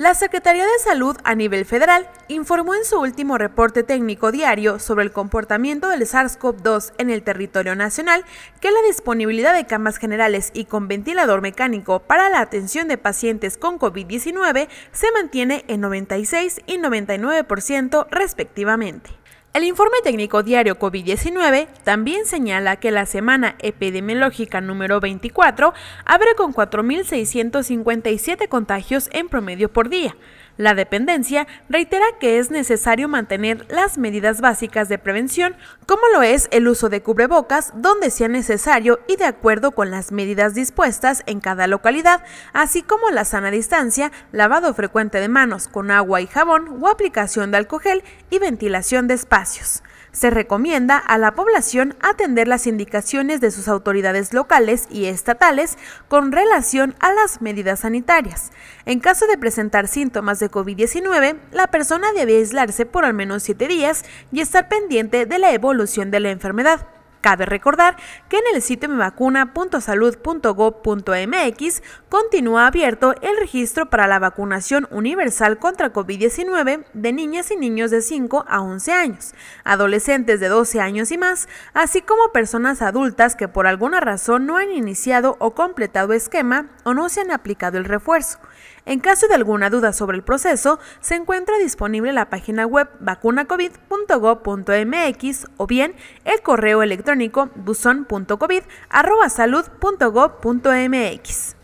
La Secretaría de Salud a nivel federal informó en su último reporte técnico diario sobre el comportamiento del SARS-CoV-2 en el territorio nacional que la disponibilidad de camas generales y con ventilador mecánico para la atención de pacientes con COVID-19 se mantiene en 96 y 99% respectivamente. El informe técnico diario COVID-19 también señala que la semana epidemiológica número 24 abre con 4.657 contagios en promedio por día, la dependencia reitera que es necesario mantener las medidas básicas de prevención, como lo es el uso de cubrebocas donde sea necesario y de acuerdo con las medidas dispuestas en cada localidad, así como la sana distancia, lavado frecuente de manos con agua y jabón o aplicación de alcohol y ventilación de espacios. Se recomienda a la población atender las indicaciones de sus autoridades locales y estatales con relación a las medidas sanitarias. En caso de presentar síntomas de COVID-19, la persona debe aislarse por al menos 7 días y estar pendiente de la evolución de la enfermedad. Cabe recordar que en el sitio mevacuna.salud.gov.mx continúa abierto el registro para la vacunación universal contra COVID-19 de niñas y niños de 5 a 11 años, adolescentes de 12 años y más, así como personas adultas que por alguna razón no han iniciado o completado esquema o no se han aplicado el refuerzo. En caso de alguna duda sobre el proceso, se encuentra disponible la página web vacunacovid.gov.mx o bien el correo electrónico buzón.covid.salud.gov.mx.